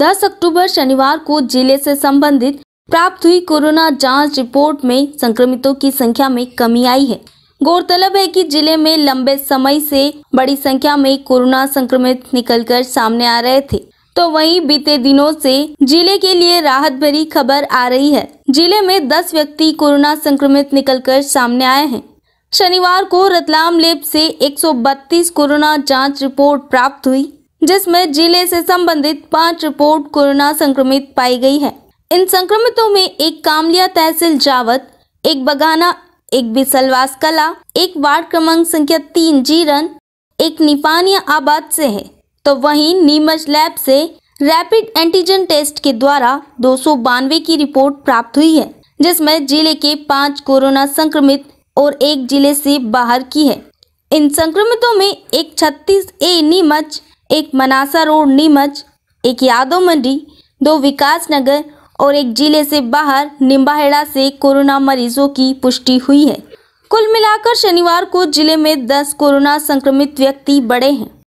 10 अक्टूबर शनिवार को जिले से संबंधित प्राप्त हुई कोरोना जांच रिपोर्ट में संक्रमितों की संख्या में कमी आई है गौरतलब है कि जिले में लंबे समय से बड़ी संख्या में कोरोना संक्रमित निकलकर सामने आ रहे थे तो वहीं बीते दिनों से जिले के लिए राहत भरी खबर आ रही है जिले में 10 व्यक्ति कोरोना संक्रमित निकलकर सामने आए हैं शनिवार को रतलाम लेब से 132 कोरोना जांच रिपोर्ट प्राप्त हुई जिसमें जिले से संबंधित पांच रिपोर्ट कोरोना संक्रमित पाई गई है इन संक्रमितों में एक कामलिया तहसील जावत एक बगाना एक बिसलवास कला एक वार्ड क्रमांक संख्या तीन जीरन एक निपानिया आबाद से है तो वहीं नीमच लैब से रैपिड एंटीजन टेस्ट के द्वारा दो की रिपोर्ट प्राप्त हुई है जिसमें जिले के पांच कोरोना संक्रमित और एक जिले से बाहर की है इन संक्रमितों में एक 36 ए नीमच एक मनासा रोड नीमच एक यादव मंडी दो विकास नगर और एक जिले से बाहर निम्बाहेड़ा से कोरोना मरीजों की पुष्टि हुई है कुल मिलाकर शनिवार को जिले में 10 कोरोना संक्रमित व्यक्ति बढ़े हैं